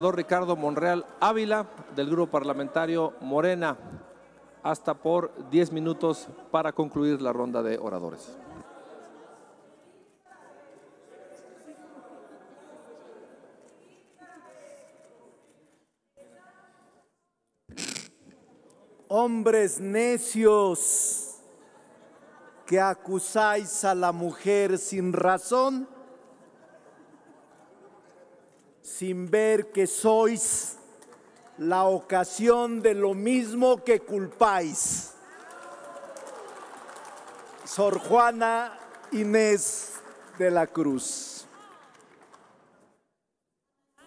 Ricardo Monreal Ávila del Grupo Parlamentario Morena, hasta por 10 minutos para concluir la ronda de oradores. Hombres necios que acusáis a la mujer sin razón, sin ver que sois la ocasión de lo mismo que culpáis. Sor Juana Inés de la Cruz.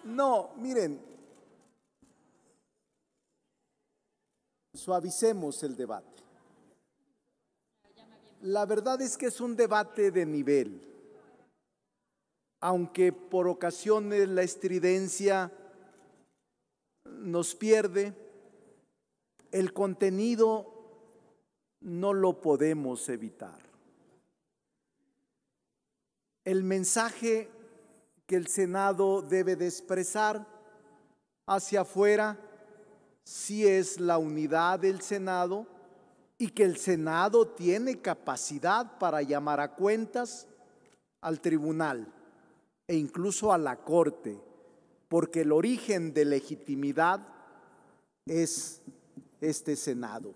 No, miren, suavicemos el debate. La verdad es que es un debate de nivel aunque por ocasiones la estridencia nos pierde, el contenido no lo podemos evitar. El mensaje que el Senado debe de expresar hacia afuera si sí es la unidad del Senado y que el Senado tiene capacidad para llamar a cuentas al tribunal e incluso a la corte, porque el origen de legitimidad es este Senado,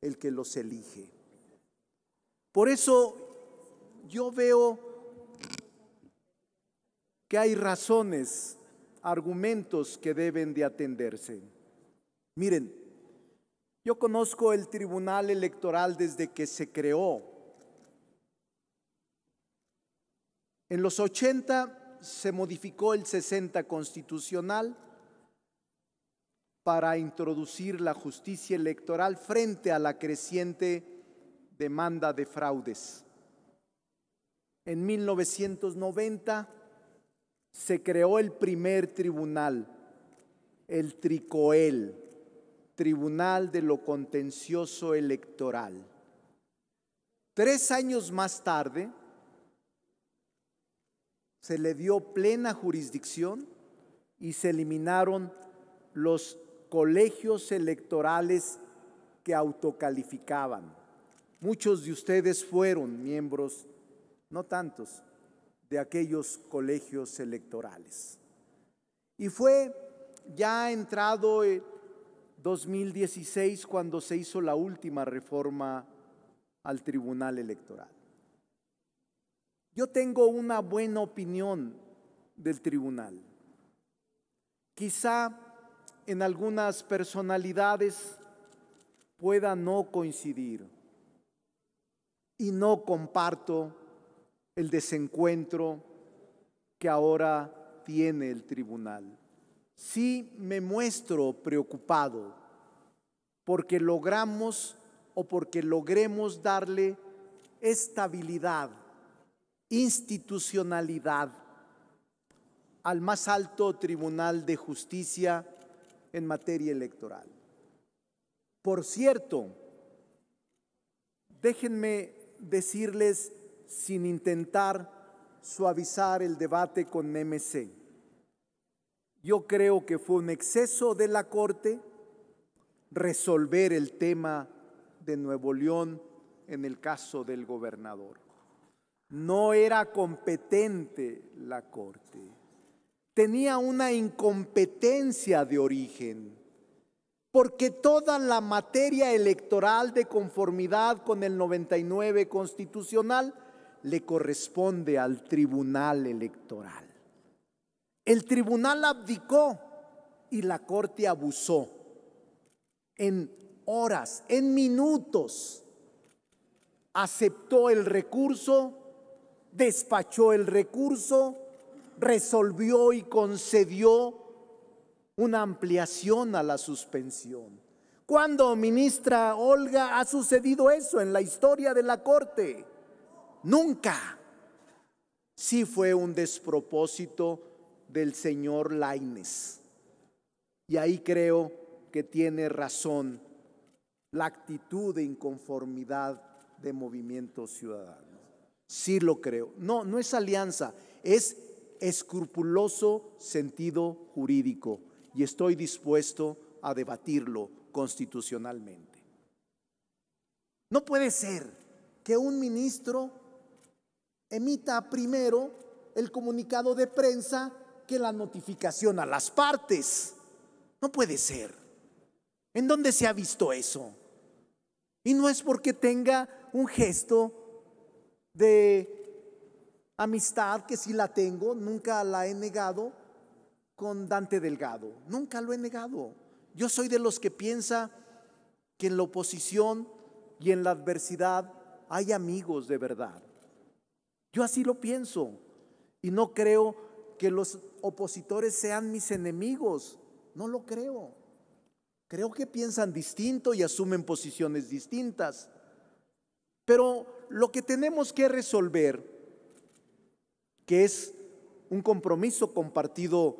el que los elige. Por eso yo veo que hay razones, argumentos que deben de atenderse. Miren, yo conozco el Tribunal Electoral desde que se creó En los 80 se modificó el 60 constitucional para introducir la justicia electoral frente a la creciente demanda de fraudes. En 1990 se creó el primer tribunal, el TRICOEL, Tribunal de lo Contencioso Electoral. Tres años más tarde, se le dio plena jurisdicción y se eliminaron los colegios electorales que autocalificaban. Muchos de ustedes fueron miembros, no tantos, de aquellos colegios electorales. Y fue ya entrado el eh, 2016 cuando se hizo la última reforma al Tribunal Electoral. Yo tengo una buena opinión del tribunal. Quizá en algunas personalidades pueda no coincidir y no comparto el desencuentro que ahora tiene el tribunal. Sí me muestro preocupado porque logramos o porque logremos darle estabilidad institucionalidad al más alto Tribunal de Justicia en materia electoral. Por cierto, déjenme decirles sin intentar suavizar el debate con MC. Yo creo que fue un exceso de la Corte resolver el tema de Nuevo León en el caso del gobernador. No era competente la corte. Tenía una incompetencia de origen, porque toda la materia electoral de conformidad con el 99 constitucional le corresponde al tribunal electoral. El tribunal abdicó y la corte abusó en horas, en minutos. Aceptó el recurso despachó el recurso, resolvió y concedió una ampliación a la suspensión. ¿Cuándo, ministra Olga ha sucedido eso en la historia de la Corte? Nunca. Sí fue un despropósito del señor Laines. Y ahí creo que tiene razón la actitud de inconformidad de movimiento ciudadano. Sí lo creo. No, no es alianza, es escrupuloso sentido jurídico y estoy dispuesto a debatirlo constitucionalmente. No puede ser que un ministro emita primero el comunicado de prensa que la notificación a las partes. No puede ser. ¿En dónde se ha visto eso? Y no es porque tenga un gesto de amistad que sí la tengo, nunca la he negado con Dante Delgado, nunca lo he negado. Yo soy de los que piensa que en la oposición y en la adversidad hay amigos de verdad. Yo así lo pienso y no creo que los opositores sean mis enemigos, no lo creo. Creo que piensan distinto y asumen posiciones distintas. Pero lo que tenemos que resolver, que es un compromiso compartido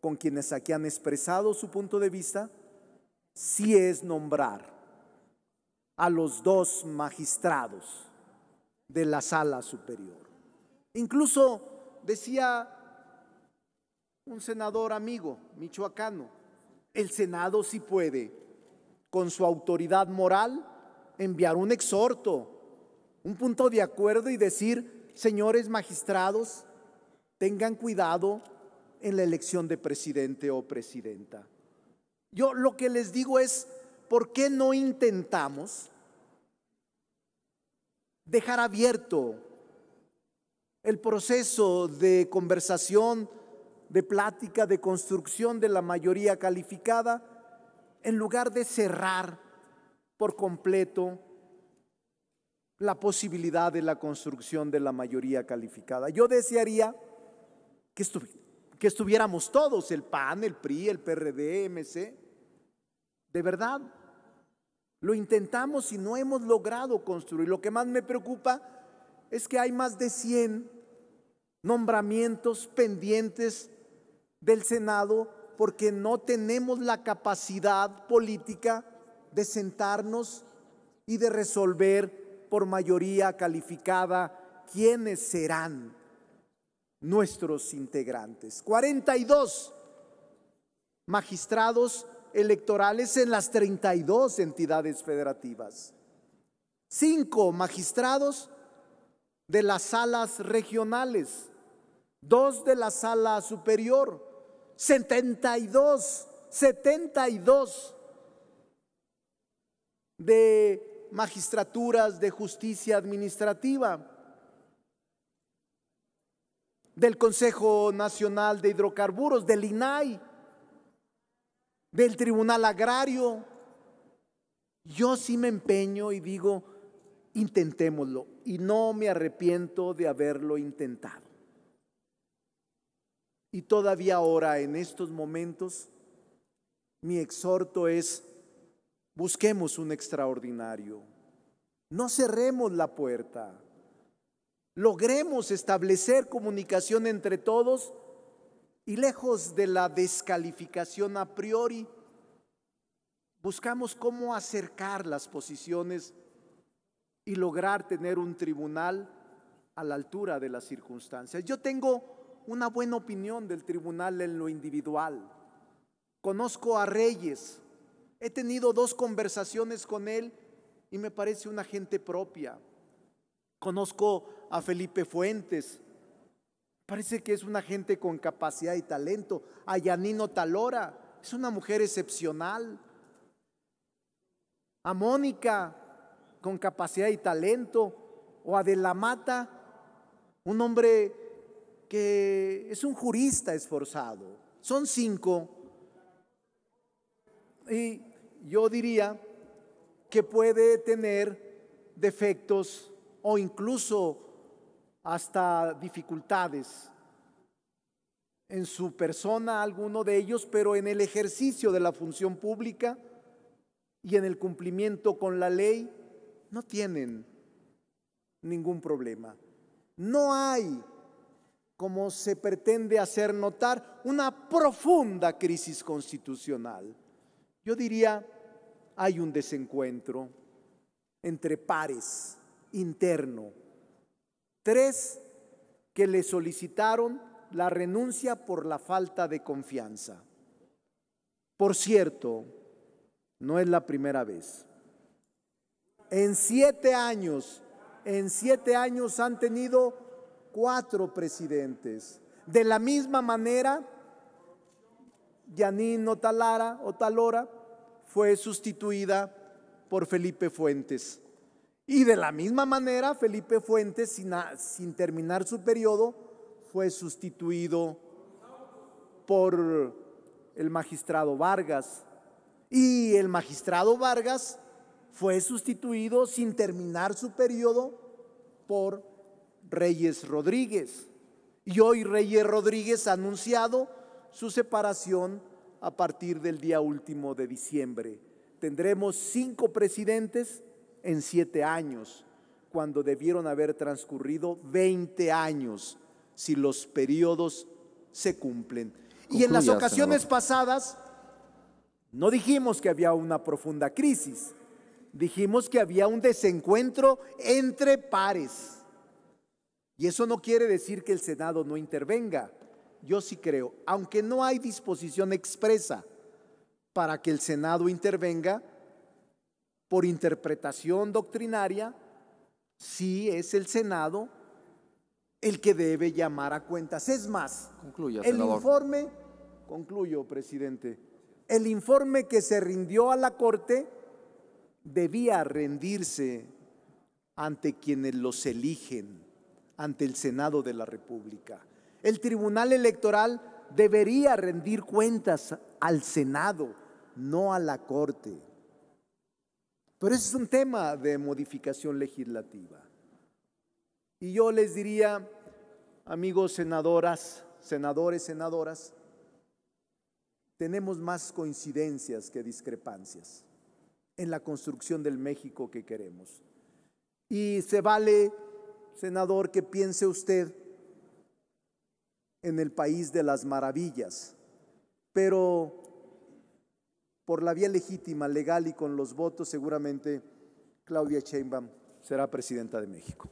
con quienes aquí han expresado su punto de vista, sí es nombrar a los dos magistrados de la sala superior. Incluso decía un senador amigo michoacano, el Senado sí puede, con su autoridad moral, enviar un exhorto un punto de acuerdo y decir, señores magistrados, tengan cuidado en la elección de presidente o presidenta. Yo lo que les digo es, ¿por qué no intentamos dejar abierto el proceso de conversación, de plática, de construcción de la mayoría calificada, en lugar de cerrar por completo la posibilidad de la construcción de la mayoría calificada. Yo desearía que, estuviéramos todos, el PAN, el PRI, el PRD, MC. De verdad, lo intentamos y no hemos logrado construir. Lo que más me preocupa es que hay más de 100 nombramientos pendientes del Senado porque no tenemos la capacidad política de sentarnos y de resolver por mayoría calificada quiénes serán nuestros integrantes. 42 magistrados electorales en las 32 entidades federativas. Cinco magistrados de las salas regionales, dos de la sala superior, 72, 72 de magistraturas de justicia administrativa, del Consejo Nacional de Hidrocarburos, del INAI, del Tribunal Agrario. Yo sí me empeño y digo, intentémoslo y no me arrepiento de haberlo intentado. Y todavía ahora, en estos momentos, mi exhorto es Busquemos un extraordinario. No cerremos la puerta. Logremos establecer comunicación entre todos y lejos de la descalificación a priori, buscamos cómo acercar las posiciones y lograr tener un tribunal a la altura de las circunstancias. Yo tengo una buena opinión del tribunal en lo individual. Conozco a reyes He tenido dos conversaciones con él y me parece una gente propia. Conozco a Felipe Fuentes. Parece que es una gente con capacidad y talento. A Yanino Talora. Es una mujer excepcional. A Mónica, con capacidad y talento. O a De la Mata, un hombre que es un jurista esforzado. Son cinco. Y yo diría que puede tener defectos o incluso hasta dificultades en su persona alguno de ellos, pero en el ejercicio de la función pública y en el cumplimiento con la ley no tienen ningún problema. No hay, como se pretende hacer notar, una profunda crisis constitucional. Yo diría, hay un desencuentro entre pares interno. Tres que le solicitaron la renuncia por la falta de confianza. Por cierto, no es la primera vez. En siete años, en siete años han tenido cuatro presidentes. De la misma manera, Yanín o Otalora fue sustituida por Felipe Fuentes. Y de la misma manera, Felipe Fuentes, sin, sin terminar su periodo, fue sustituido por el magistrado Vargas. Y el magistrado Vargas fue sustituido sin terminar su periodo por Reyes Rodríguez. Y hoy Reyes Rodríguez ha anunciado su separación a partir del día último de diciembre. Tendremos cinco presidentes en siete años, cuando debieron haber transcurrido 20 años, si los periodos se cumplen. y en las ocasiones pasadas, no dijimos que había una profunda crisis, dijimos que había un desencuentro entre pares. Y eso no quiere decir que el Senado no intervenga yo sí creo, aunque no hay disposición expresa para que el Senado intervenga, por interpretación doctrinaria, sí es el Senado el que debe llamar a cuentas. Es más, el informe, concluyo, presidente, el informe que se rindió a la Corte debía rendirse ante quienes los eligen, ante el Senado de la República. El Tribunal Electoral debería rendir cuentas al Senado, no a la Corte. Pero ese es un tema de modificación legislativa. Y yo les diría, amigos senadoras, senadores, senadoras, tenemos más coincidencias que discrepancias en la construcción del México que queremos. Y se vale, senador, que piense usted en el país de las maravillas, pero por la vía legítima, legal y con los votos, seguramente Claudia Sheinbaum será presidenta de México.